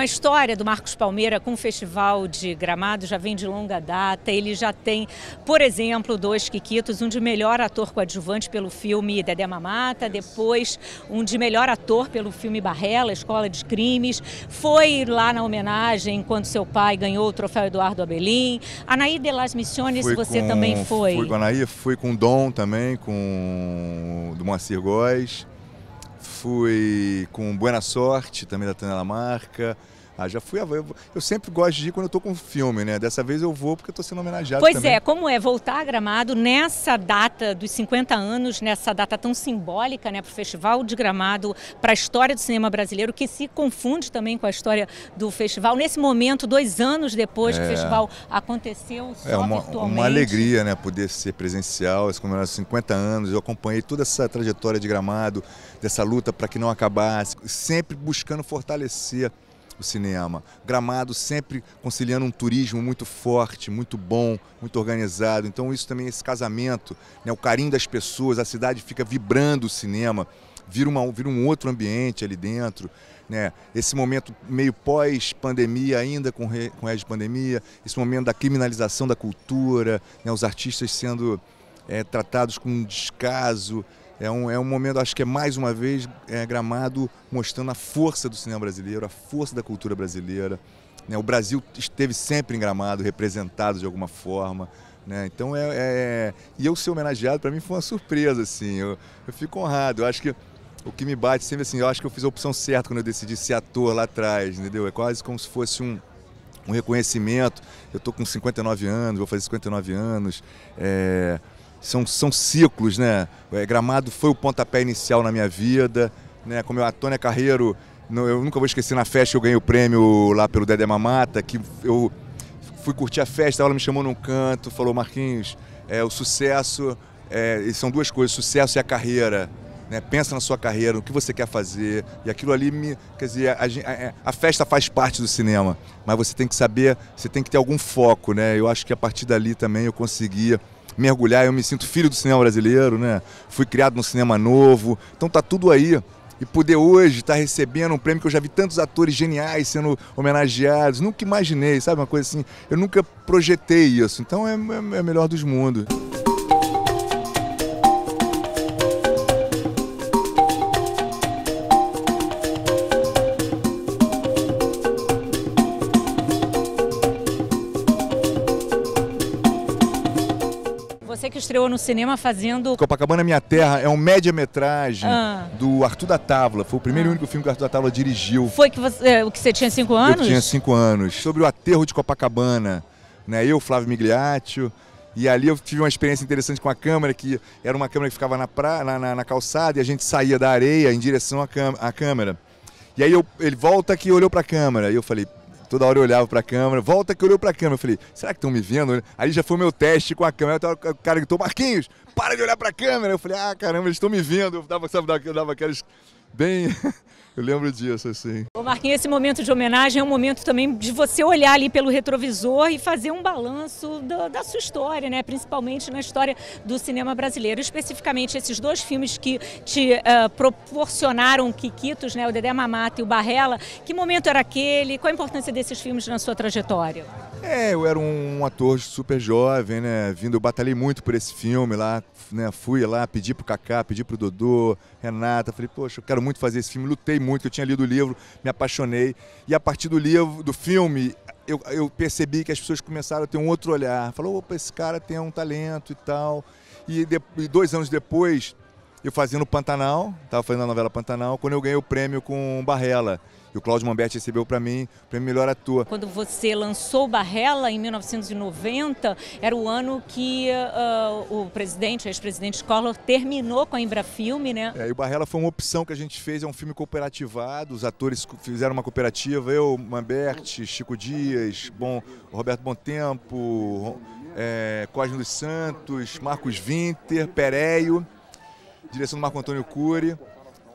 a história do Marcos Palmeira com o Festival de Gramado já vem de longa data. Ele já tem, por exemplo, dois Quiquitos, um de melhor ator coadjuvante pelo filme Dedé Mamata, depois um de melhor ator pelo filme Barrela, Escola de Crimes. Foi lá na homenagem quando seu pai ganhou o troféu Eduardo Abelim. Anaí de las Missiones, você com, também foi. Fui com a Anaí, fui com o Dom também, com do Moacir Góes fui com Buena Sorte, também da Tânia Lamarca. Ah, já fui Eu sempre gosto de ir quando eu estou com um filme, né? Dessa vez eu vou porque estou sendo homenageado. Pois também. é, como é voltar a Gramado nessa data dos 50 anos, nessa data tão simbólica, né, para o Festival de Gramado, para a história do cinema brasileiro, que se confunde também com a história do festival. Nesse momento, dois anos depois é. que o é. festival aconteceu, só é uma, uma alegria, né, poder ser presencial, esse comemorar 50 anos. Eu acompanhei toda essa trajetória de Gramado, dessa luta para que não acabasse, sempre buscando fortalecer o cinema. Gramado sempre conciliando um turismo muito forte, muito bom, muito organizado. Então isso também, esse casamento, né, o carinho das pessoas, a cidade fica vibrando o cinema, vira, uma, vira um outro ambiente ali dentro. Né? Esse momento meio pós-pandemia, ainda com, re, com de pandemia, esse momento da criminalização da cultura, né, os artistas sendo é, tratados com descaso, é um, é um momento, acho que é mais uma vez, é, Gramado mostrando a força do cinema brasileiro, a força da cultura brasileira. Né? O Brasil esteve sempre em Gramado, representado de alguma forma. Né? Então, é, é, é e eu ser homenageado, para mim, foi uma surpresa. Assim. Eu, eu fico honrado. Eu acho que o que me bate sempre assim, eu acho que eu fiz a opção certa quando eu decidi ser ator lá atrás, entendeu? É quase como se fosse um, um reconhecimento. Eu tô com 59 anos, vou fazer 59 anos. É, são, são ciclos, né? É, gramado foi o pontapé inicial na minha vida, né? Como eu, a Tônia é Carreiro, eu nunca vou esquecer na festa eu ganhei o prêmio lá pelo Dedé Mamata, que eu fui curtir a festa, ela me chamou num canto, falou, Marquinhos, é, o sucesso, é, são duas coisas, sucesso e a carreira. Né? Pensa na sua carreira, no que você quer fazer. E aquilo ali, me, quer dizer, a, a, a, festa faz parte do cinema, mas você tem que saber, você tem que ter algum foco, né? Eu acho que a partir dali também eu conseguia mergulhar. Eu me sinto filho do cinema brasileiro, né? Fui criado no cinema novo. Então tá tudo aí. E poder hoje estar tá recebendo um prêmio que eu já vi tantos atores geniais sendo homenageados. Nunca imaginei, sabe? Uma coisa assim. Eu nunca projetei isso. Então é, é, é melhor dos mundos. estreou no cinema fazendo. Copacabana é Minha Terra é um média-metragem ah. do Arthur da Távola. Foi o primeiro ah. e único filme que o Arthur da Távola dirigiu. Foi que é, o que você tinha cinco anos? Eu tinha cinco anos. Sobre o aterro de Copacabana. Né? Eu, Flávio Migliaccio. E ali eu tive uma experiência interessante com a câmera, que era uma câmera que ficava na, pra, na, na, na calçada e a gente saía da areia em direção à, câmera. E aí eu, ele volta aqui e olhou para a câmera. E eu falei, Toda hora eu olhava pra câmera, volta que eu olhei pra câmera. Eu falei, será que estão me vendo? Aí já foi meu teste com a câmera. O cara gritou, Marquinhos, para de olhar pra câmera. Eu falei, ah, caramba, eles estão me vendo. Eu dava, sabe, eu dava aquelas bem eu lembro disso, assim. Marquinhos, esse momento de homenagem é um momento também de você olhar ali pelo retrovisor e fazer um balanço da, da sua história, né? Principalmente na história do cinema brasileiro. Especificamente esses dois filmes que te uh, proporcionaram Kikitos, né? O Dedé Mamata e o Barrela. Que momento era aquele? Qual a importância desses filmes na sua trajetória? É, eu era um ator super jovem, né? Vindo, eu batalhei muito por esse filme lá né, fui lá, pedi pro Cacá, pedi pro Dodô, Renata, falei, poxa, eu quero muito fazer esse filme, lutei muito, eu tinha lido o livro, me apaixonei. E a partir do livro, do filme, eu, eu percebi que as pessoas começaram a ter um outro olhar. Falou, opa, esse cara tem um talento e tal. E, de, e dois anos depois, eu fazia no Pantanal, estava fazendo a novela Pantanal, quando eu ganhei o prêmio com Barrela. E o Cláudio Mamberti recebeu para mim o Prêmio Melhor Ator. Quando você lançou Barrela, em 1990, era o ano que uh, o presidente, ex-presidente Collor, terminou com a Embrafilme, né? É, e o Barrela foi uma opção que a gente fez, é um filme cooperativado, os atores fizeram uma cooperativa, eu, Mamberti, Chico Dias, bom, Roberto Bontempo, é, Cosme dos Santos, Marcos Winter, Pereio, direção do Marco Antônio Cury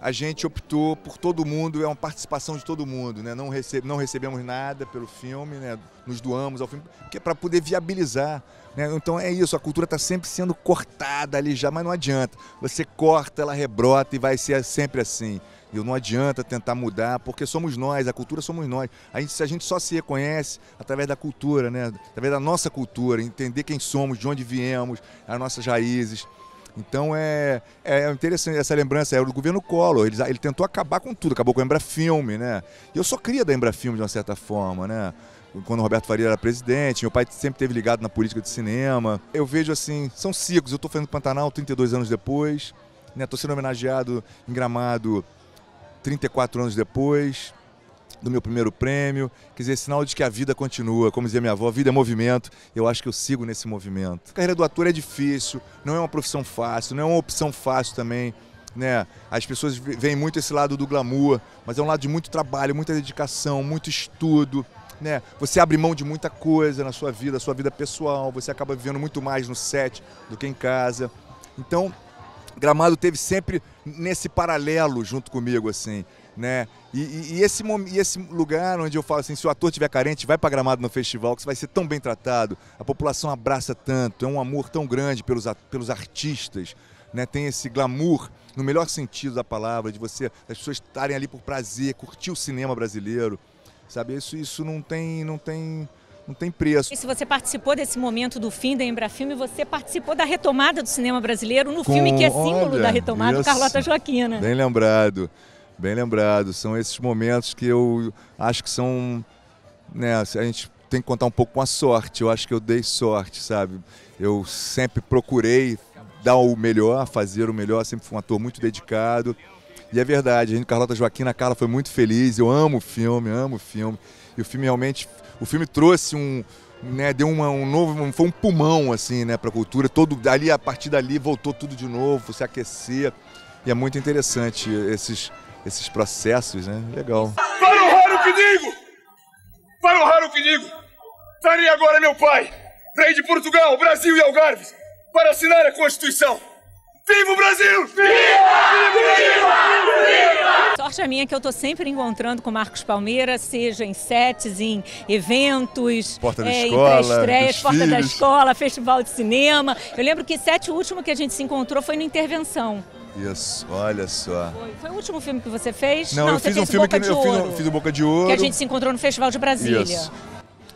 a gente optou por todo mundo, é uma participação de todo mundo, né? Não, rece não recebemos nada pelo filme, né? Nos doamos ao filme, porque é para poder viabilizar. Né? Então é isso, a cultura está sempre sendo cortada ali já, mas não adianta. Você corta, ela rebrota e vai ser sempre assim. E não adianta tentar mudar, porque somos nós, a cultura somos nós. A gente, a gente só se reconhece através da cultura, né? através da nossa cultura, entender quem somos, de onde viemos, as nossas raízes. Então é, é interessante essa lembrança. É o governo Collor, ele, ele tentou acabar com tudo, acabou com a Embrafilme, né? E eu só cria da Embrafilme de uma certa forma, né? Quando o Roberto Faria era presidente, meu pai sempre teve ligado na política de cinema. Eu vejo assim, são ciclos. Eu estou fazendo Pantanal 32 anos depois, né? Tô sendo homenageado em Gramado 34 anos depois do meu primeiro prêmio, quer dizer, é sinal de que a vida continua, como dizia minha avó, a vida é movimento, eu acho que eu sigo nesse movimento. A carreira do ator é difícil, não é uma profissão fácil, não é uma opção fácil também, né? As pessoas veem muito esse lado do glamour, mas é um lado de muito trabalho, muita dedicação, muito estudo, né? Você abre mão de muita coisa na sua vida, sua vida pessoal, você acaba vivendo muito mais no set do que em casa. Então, Gramado teve sempre nesse paralelo junto comigo, assim né? E, e, e, esse, e esse lugar onde eu falo assim, se o ator tiver carente, vai para Gramado no festival, que você vai ser tão bem tratado. A população abraça tanto, é um amor tão grande pelos, pelos artistas, né? Tem esse glamour, no melhor sentido da palavra, de você, as pessoas estarem ali por prazer, curtir o cinema brasileiro, sabe? Isso, isso não tem, não tem não tem preço. E se você participou desse momento do fim da Embrafilme, você participou da retomada do cinema brasileiro no Com, filme que é símbolo olha, da retomada, isso, Carlota Joaquina. Bem lembrado. Bem lembrado. São esses momentos que eu acho que são. Né, a gente tem que contar um pouco com a sorte. Eu acho que eu dei sorte, sabe? Eu sempre procurei dar o melhor, fazer o melhor. Sempre fui um ator muito dedicado. E é verdade, a gente, Carlota Joaquina Carla foi muito feliz. Eu amo o filme, amo o filme. E o filme realmente. O filme trouxe um. Né, deu uma, um novo. Foi um pulmão, assim, né, pra cultura. Todo, ali, a partir dali, voltou tudo de novo, se aquecer. E é muito interessante esses esses processos, né? Legal. Para honrar o que digo! Para honrar o que digo! Trarei agora meu pai, rei de Portugal, Brasil e Algarve, para assinar a Constituição. Viva o Brasil! Viva! Viva! Viva! Sorte a minha que eu estou sempre encontrando com Marcos Palmeira, seja em sets, em eventos, porta da é, escola, estreias, porta filhos. da escola, festival de cinema. Eu lembro que sete o último que a gente se encontrou foi no intervenção. Isso, olha só. Foi, foi, o último filme que você fez? Não, Não eu fiz um filme Boca que eu fiz, um, fiz o Boca de Ouro. Que a gente se encontrou no Festival de Brasília. Isso.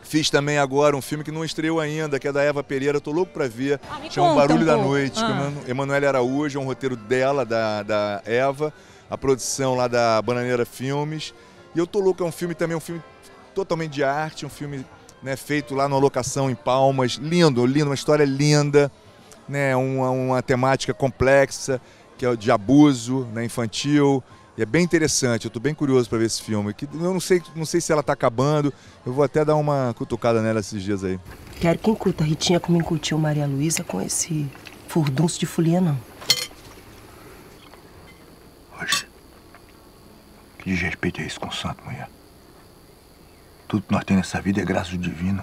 Fiz também agora um filme que não estreou ainda, que é da Eva Pereira, eu tô louco pra ver. Ah, Chama é conta, Barulho um da Noite, ah. Emanuela Araújo, é um roteiro dela, da, da Eva, a produção lá da Bananeira Filmes. E eu tô louco, é um filme também, um filme totalmente de arte, um filme né, feito lá numa locação em Palmas. Lindo, lindo, uma história linda, né, uma, uma temática complexa que é de abuso né, infantil. E é bem interessante, eu estou bem curioso para ver esse filme. Que eu não sei, não sei se ela está acabando, eu vou até dar uma cutucada nela esses dias aí. Quero que incuta Ritinha como incutiu Maria Luísa com esse furdunço de folia, não. Olha, que desrespeito é isso com o santo, mulher? Tudo que nós temos nessa vida é graça do divino.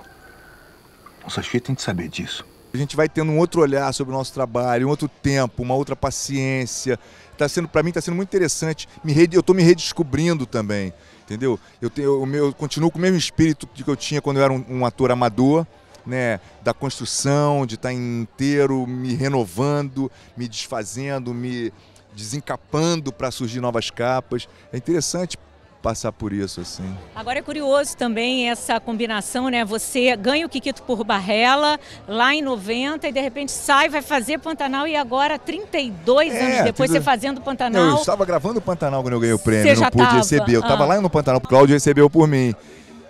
Nossas filhas têm de saber disso a gente vai tendo um outro olhar sobre o nosso trabalho, um outro tempo, uma outra paciência. Tá sendo, para mim, está sendo muito interessante. Me rede, eu estou me redescobrindo também, entendeu? Eu, tenho, o meu, continuo com o mesmo espírito que eu tinha quando eu era um, um ator amador, né, da construção, de estar tá inteiro me renovando, me desfazendo, me desencapando para surgir novas capas. É interessante passar por isso assim. Agora é curioso também essa combinação, né? Você ganha o Kikito por Barrela lá em 90 e de repente sai, vai fazer Pantanal e agora 32 é, anos depois tudo... você fazendo Pantanal. eu estava gravando Pantanal quando eu ganhei o prêmio, não pude tava. receber. Eu estava ah. lá no Pantanal, o Cláudio recebeu por mim.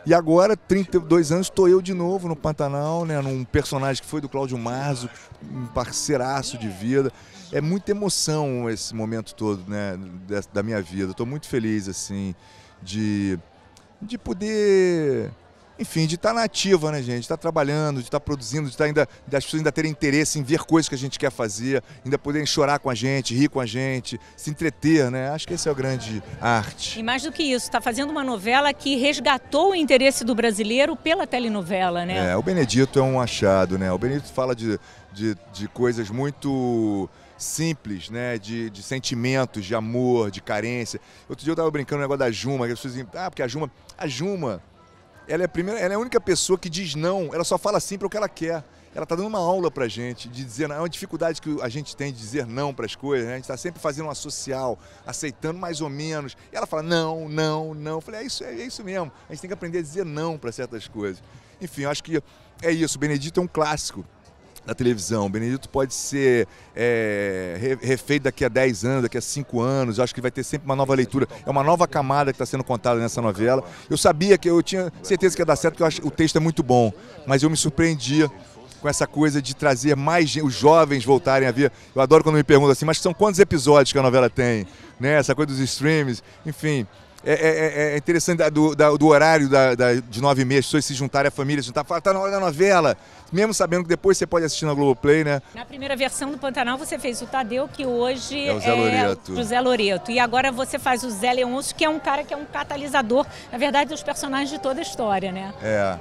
E agora, 32 anos, estou eu de novo no Pantanal, né? Num personagem que foi do Cláudio Marzo, um parceiraço de vida é muita emoção esse momento todo, né, da minha vida. Estou muito feliz assim de de poder enfim, de estar tá na ativa, né, gente? De estar tá trabalhando, de estar tá produzindo, de estar ainda, das pessoas ainda terem interesse em ver coisas que a gente quer fazer, ainda poderem chorar com a gente, rir com a gente, se entreter, né? Acho que esse é o grande arte. E mais do que isso, está fazendo uma novela que resgatou o interesse do brasileiro pela telenovela, né? É, o Benedito é um achado, né? O Benedito fala de, de, de coisas muito simples, né? De, de sentimentos, de amor, de carência. Outro dia eu tava brincando no negócio da Juma, que as pessoas diziam, ah, porque a Juma. A Juma, ela é a primeira, ela é a única pessoa que diz não, ela só fala sim para o que ela quer. Ela tá dando uma aula pra gente de dizer, é uma dificuldade que a gente tem de dizer não para as coisas, né? A gente tá sempre fazendo uma social, aceitando mais ou menos. E ela fala não, não, não. Eu falei, é isso, é, é isso mesmo. A gente tem que aprender a dizer não para certas coisas. Enfim, eu acho que é isso. Benedito é um clássico da televisão. Benedito pode ser é, refeito daqui a 10 anos, daqui a 5 anos. Eu acho que vai ter sempre uma nova leitura. É uma nova camada que está sendo contada nessa novela. Eu sabia que eu tinha certeza que ia dar certo, porque eu acho, o texto é muito bom. Mas eu me surpreendia com essa coisa de trazer mais os jovens voltarem a ver. Eu adoro quando me perguntam assim, mas são quantos episódios que a novela tem? Né? Essa coisa dos streams, enfim. É, é, é, é interessante do, do horário da, da, de nove meses, pessoas se juntarem a família, se juntar, falar, tá na hora da novela mesmo sabendo que depois você pode assistir na Globoplay, né? Na primeira versão do Pantanal você fez o Tadeu, que hoje é o Zé, é Loreto. O Loreto. E agora você faz o Zé Leôncio, que é um cara que é um catalisador, na verdade, dos personagens de toda a história, né? É.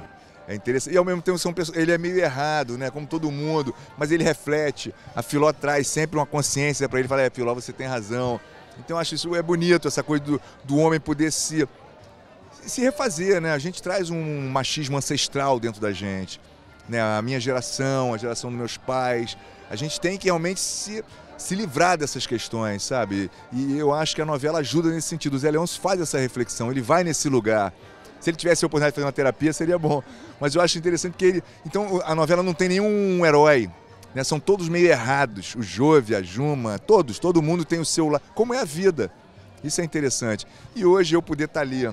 É interessante. E ao mesmo tempo ele é meio errado, né? Como todo mundo, mas ele reflete. A Filó traz sempre uma consciência para ele, fala: "É, Filó, você tem razão". Então acho isso é bonito essa coisa do, do homem poder se se refazer, né? A gente traz um machismo ancestral dentro da gente né, a minha geração, a geração dos meus pais. A gente tem que realmente se, se livrar dessas questões, sabe? E eu acho que a novela ajuda nesse sentido. O Zé Leôncio faz essa reflexão, ele vai nesse lugar. Se ele tivesse a oportunidade de fazer uma terapia, seria bom. Mas eu acho interessante que ele. Então, a novela não tem nenhum herói. Né? São todos meio errados. O Jove, a Juma, todos, todo mundo tem o seu lado. Como é a vida. Isso é interessante. E hoje eu poder estar tá ali,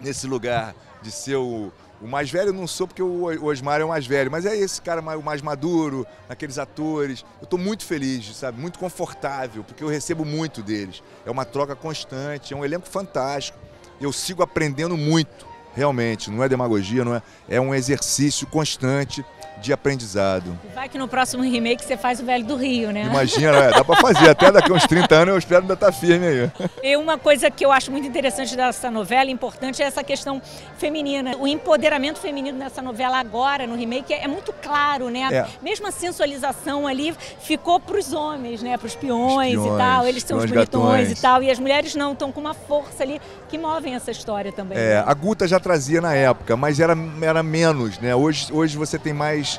nesse lugar de ser o, o mais velho não sou porque o Osmar é o mais velho, mas é esse cara mais, mais maduro, aqueles atores. Eu estou muito feliz, sabe? Muito confortável, porque eu recebo muito deles. É uma troca constante, é um elenco fantástico. Eu sigo aprendendo muito, realmente. Não é demagogia, não é? É um exercício constante de aprendizado. Vai que no próximo remake você faz o Velho do Rio, né? Imagina, é, dá para fazer. Até daqui uns 30 anos eu espero ainda estar tá firme aí. E uma coisa que eu acho muito interessante dessa novela, importante, é essa questão feminina. O empoderamento feminino nessa novela agora, no remake, é, muito claro, né? É. Mesmo a sensualização ali ficou para os homens, né? Para os peões, e tal. Eles são os bonitões gatões. e tal. E as mulheres não, estão com uma força ali que movem essa história também. É, né? a Guta já trazia na época, mas era, era menos, né? Hoje, hoje você tem mais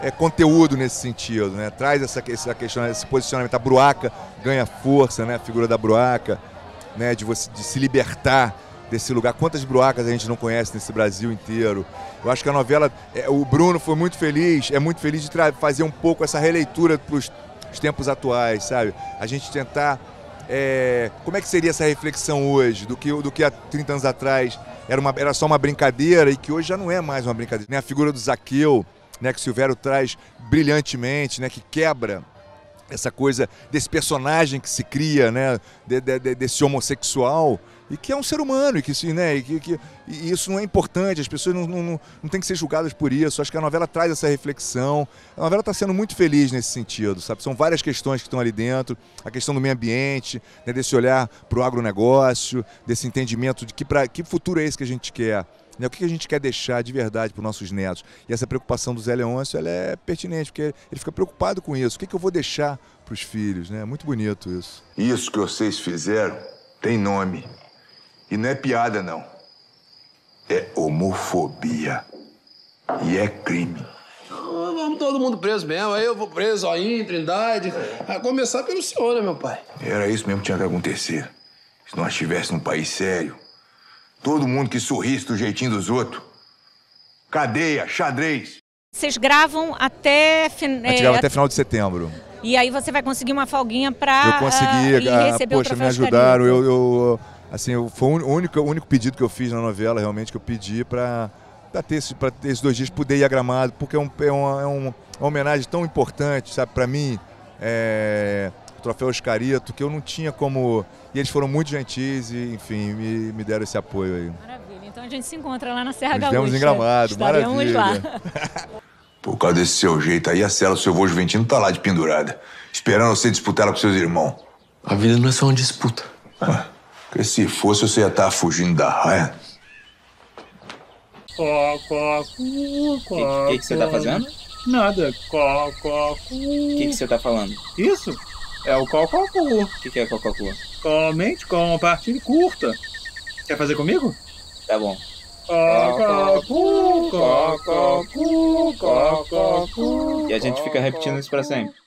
é, conteúdo nesse sentido, né? Traz essa, essa questão, esse posicionamento. A bruaca ganha força, né? A figura da bruaca, né? De, você, de se libertar desse lugar. Quantas bruacas a gente não conhece nesse Brasil inteiro? Eu acho que a novela, é, o Bruno foi muito feliz, é muito feliz de fazer um pouco essa releitura para os tempos atuais, sabe? A gente tentar é, como é que seria essa reflexão hoje do que, do que há 30 anos atrás era, uma, era só uma brincadeira e que hoje já não é mais uma brincadeira. Nem né? A figura do Zaqueu, né, que Silvério traz brilhantemente, né, que quebra essa coisa desse personagem que se cria, né, de, de, desse homossexual e que é um ser humano e que, né, e que, que e isso não é importante, as pessoas não, não, não têm que ser julgadas por isso. Acho que a novela traz essa reflexão. A novela está sendo muito feliz nesse sentido, sabe? São várias questões que estão ali dentro: a questão do meio ambiente, né, desse olhar para o agronegócio, desse entendimento de que, que futuro é esse que a gente quer. Né? O que a gente quer deixar de verdade para os nossos netos? E essa preocupação do Zé Leôncio ela é pertinente, porque ele fica preocupado com isso. O que, que eu vou deixar para os filhos? Né? É muito bonito isso. Isso que vocês fizeram tem nome. E não é piada, não. É homofobia. E é crime. Ah, vamos todo mundo preso mesmo. Aí eu vou preso aí, em Trindade. A começar pelo senhor, né, meu pai? Era isso mesmo que tinha que acontecer. Se nós estivéssemos num país sério, Todo mundo que sorrisse do jeitinho dos outros. Cadeia, xadrez. Vocês gravam até... A gente grava é, até final de setembro. E aí você vai conseguir uma folguinha para Eu consegui, uh, receber poxa, me ajudaram. Eu, eu, assim, eu, foi o único, o único pedido que eu fiz na novela, realmente, que eu pedi para ter, esse, ter esses dois dias poder ir a Gramado, porque é, um, é, uma, é uma homenagem tão importante, sabe, para mim. É, o troféu Oscarito, que eu não tinha como. E eles foram muito gentis e, enfim, me, me deram esse apoio aí. Maravilha. Então a gente se encontra lá na Serra Nos Gaúcha. Estamos em Gramado, Estaremos maravilha. lá. Por causa desse seu jeito aí, a Cela, o seu avô Juventino, tá lá de pendurada, esperando você disputar ela com seus irmãos. A vida não é só uma disputa. Ah, porque se fosse, você ia estar tá fugindo da raia. Có, có, cu, có, o que, que, que, você tá fazendo? Nada. Có, có, cu. O que, que você tá falando? Isso? É o Cococu. O que, que é Cococu? Comente, compartilhe, curta. Quer fazer comigo? Tá bom. Cococu, Cococu, Cococu. E a gente fica repetindo isso para sempre.